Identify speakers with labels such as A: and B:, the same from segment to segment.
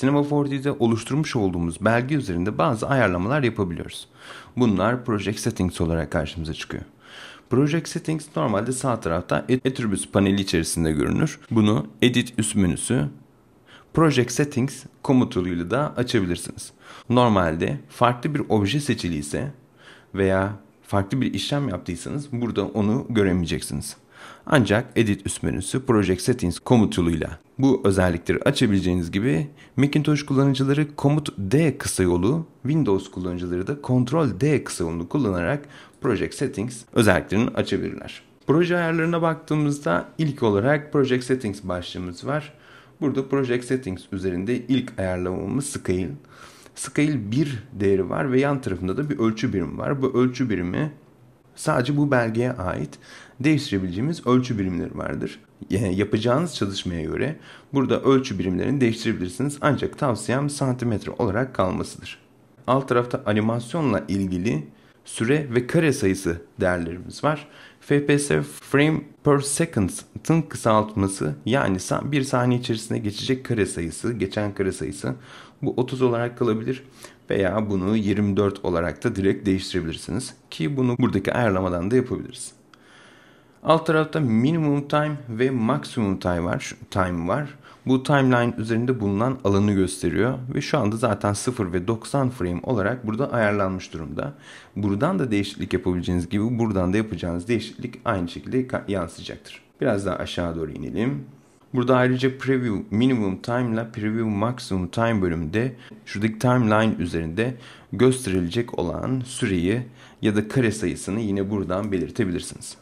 A: Cinema 4D'de oluşturmuş olduğumuz belge üzerinde bazı ayarlamalar yapabiliyoruz. Bunlar Project Settings olarak karşımıza çıkıyor. Project Settings normalde sağ tarafta Attributes paneli içerisinde görünür. Bunu Edit üst menüsü Project Settings komutuyla da açabilirsiniz. Normalde farklı bir obje seçili ise veya farklı bir işlem yaptıysanız burada onu göremeyeceksiniz. Ancak Edit üst menüsü Project Settings komutuyla bu özellikleri açabileceğiniz gibi Macintosh kullanıcıları komut D kısa yolu, Windows kullanıcıları da Ctrl D kısa yolunu kullanarak Project Settings özelliklerini açabilirler. Proje ayarlarına baktığımızda ilk olarak Project Settings başlığımız var. Burada Project Settings üzerinde ilk ayarlamamız Scale. Scale 1 değeri var ve yan tarafında da bir ölçü birimi var. Bu ölçü birimi Sadece bu belgeye ait değiştirebileceğimiz ölçü birimleri vardır. Yani yapacağınız çalışmaya göre burada ölçü birimlerini değiştirebilirsiniz ancak tavsiyem santimetre olarak kalmasıdır. Alt tarafta animasyonla ilgili süre ve kare sayısı değerlerimiz var. FPS frame per second'ın kısaltması yani bir saniye içerisinde geçecek kare sayısı, geçen kare sayısı. Bu 30 olarak kalabilir veya bunu 24 olarak da direkt değiştirebilirsiniz. Ki bunu buradaki ayarlamadan da yapabiliriz. Alt tarafta minimum time ve maximum time var. Time var. Bu timeline üzerinde bulunan alanı gösteriyor ve şu anda zaten 0 ve 90 frame olarak burada ayarlanmış durumda. Buradan da değişiklik yapabileceğiniz gibi buradan da yapacağınız değişiklik aynı şekilde yansıyacaktır. Biraz daha aşağı doğru inelim. Burada ayrıca preview minimum time ile preview maximum time bölümünde şuradaki timeline üzerinde gösterilecek olan süreyi ya da kare sayısını yine buradan belirtebilirsiniz.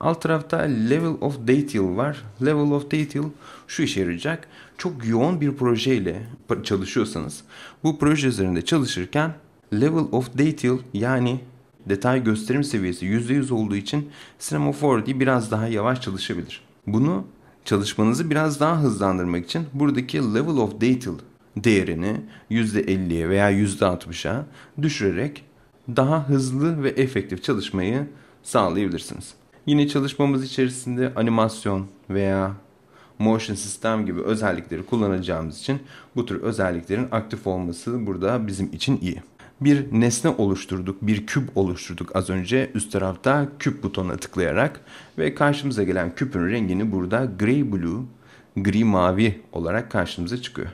A: Alt tarafta Level of Detail var. Level of Detail şu işe yarayacak. Çok yoğun bir projeyle çalışıyorsanız bu proje üzerinde çalışırken Level of Detail yani detay gösterim seviyesi %100 olduğu için Cinema 4D biraz daha yavaş çalışabilir. Bunu çalışmanızı biraz daha hızlandırmak için buradaki level of detail değerini %50'ye veya %60'a düşürerek daha hızlı ve efektif çalışmayı sağlayabilirsiniz. Yine çalışmamız içerisinde animasyon veya motion sistem gibi özellikleri kullanacağımız için bu tür özelliklerin aktif olması burada bizim için iyi bir nesne oluşturduk, bir küp oluşturduk az önce üst tarafta küp butonuna tıklayarak ve karşımıza gelen küpün rengini burada gray blue, gri mavi olarak karşımıza çıkıyor.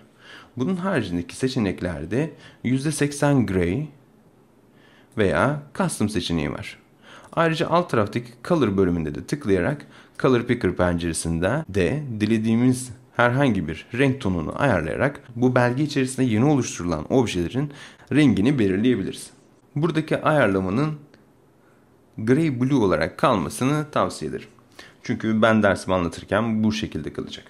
A: Bunun haricindeki seçeneklerde %80 gray veya custom seçeneği var. Ayrıca alt taraftaki color bölümünde de tıklayarak color picker penceresinde de dilediğimiz herhangi bir renk tonunu ayarlayarak bu belge içerisinde yeni oluşturulan objelerin rengini belirleyebiliriz. Buradaki ayarlamanın gray blue olarak kalmasını tavsiye ederim. Çünkü ben dersimi anlatırken bu şekilde kalacak.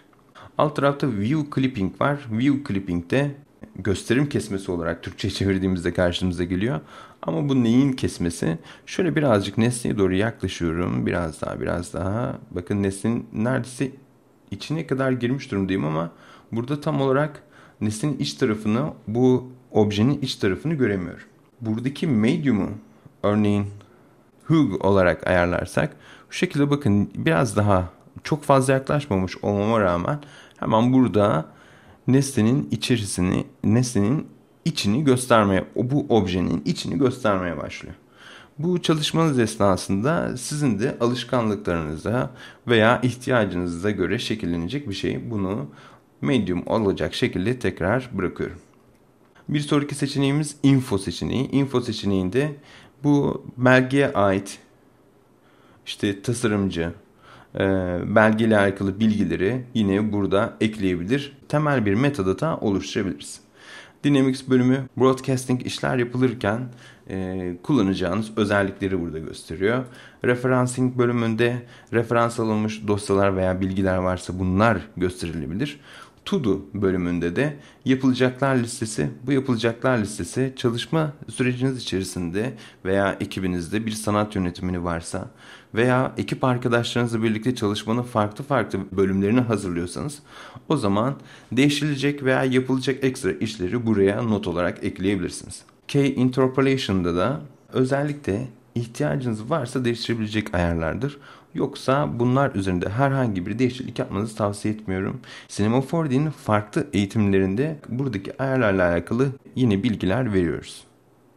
A: Alt tarafta view clipping var. View clipping de gösterim kesmesi olarak Türkçe çevirdiğimizde karşımıza geliyor. Ama bu neyin kesmesi? Şöyle birazcık nesneye doğru yaklaşıyorum. Biraz daha biraz daha. Bakın nesnenin neredeyse içine kadar girmiş durumdayım ama burada tam olarak nesnenin iç tarafını, bu objenin iç tarafını göremiyorum. Buradaki medium'u örneğin hug olarak ayarlarsak bu şekilde bakın biraz daha çok fazla yaklaşmamış olmama rağmen hemen burada nesnenin içerisini, nesnenin içini göstermeye, bu objenin içini göstermeye başlıyor. Bu çalışmanız esnasında sizin de alışkanlıklarınıza veya ihtiyacınıza göre şekillenecek bir şey. Bunu medium olacak şekilde tekrar bırakıyorum. Bir sonraki seçeneğimiz info seçeneği. Info seçeneğinde bu belgeye ait işte tasarımcı, e, belgeyle alakalı bilgileri yine burada ekleyebilir. Temel bir metadata oluşturabiliriz. Dynamics bölümü broadcasting işler yapılırken e, kullanacağınız özellikleri burada gösteriyor. Referancing bölümünde referans alınmış dosyalar veya bilgiler varsa bunlar gösterilebilir. To Do bölümünde de yapılacaklar listesi, bu yapılacaklar listesi çalışma süreciniz içerisinde veya ekibinizde bir sanat yönetimini varsa veya ekip arkadaşlarınızla birlikte çalışmanın farklı farklı bölümlerini hazırlıyorsanız o zaman değişilecek veya yapılacak ekstra işleri buraya not olarak ekleyebilirsiniz. K interpolation'da da özellikle ihtiyacınız varsa değiştirebilecek ayarlardır. Yoksa bunlar üzerinde herhangi bir değişiklik yapmanızı tavsiye etmiyorum. Cinema 4D'nin farklı eğitimlerinde buradaki ayarlarla alakalı yeni bilgiler veriyoruz.